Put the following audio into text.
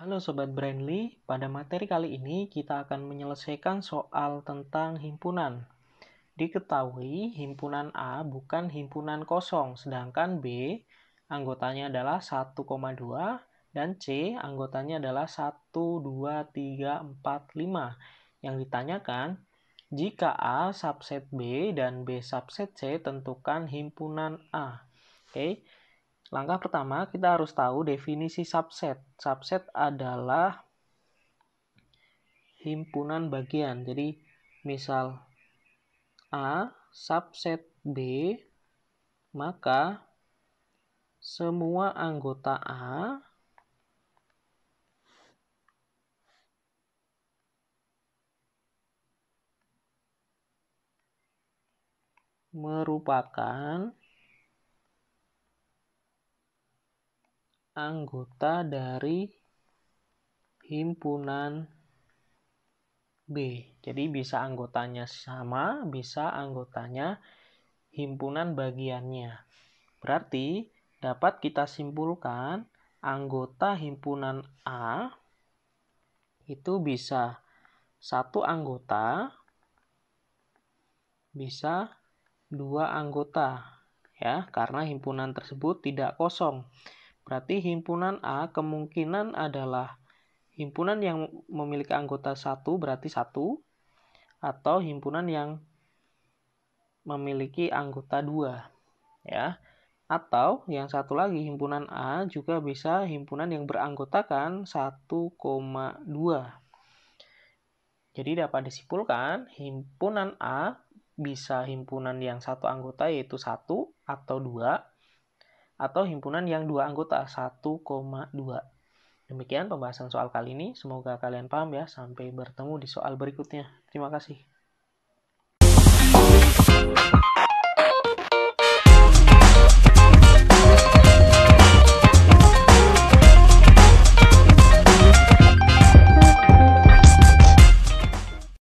Halo Sobat Brandly, pada materi kali ini kita akan menyelesaikan soal tentang himpunan. Diketahui himpunan A bukan himpunan kosong, sedangkan B anggotanya adalah 1,2 dan C anggotanya adalah 1, 2, 3, 4, 5. Yang ditanyakan, jika A subset B dan B subset C tentukan himpunan A. Oke, okay? Langkah pertama, kita harus tahu definisi subset. Subset adalah himpunan bagian. Jadi, misal A subset B, maka semua anggota A merupakan anggota dari himpunan B. Jadi bisa anggotanya sama, bisa anggotanya himpunan bagiannya. Berarti dapat kita simpulkan anggota himpunan A itu bisa satu anggota bisa dua anggota ya karena himpunan tersebut tidak kosong. Berarti himpunan A kemungkinan adalah himpunan yang memiliki anggota satu berarti satu atau himpunan yang memiliki anggota dua ya atau yang satu lagi himpunan A juga bisa himpunan yang beranggotakan 1,2 jadi dapat disimpulkan himpunan A bisa himpunan yang satu anggota yaitu satu atau dua atau himpunan yang dua anggota 1,2. Demikian pembahasan soal kali ini. Semoga kalian paham ya. Sampai bertemu di soal berikutnya. Terima kasih.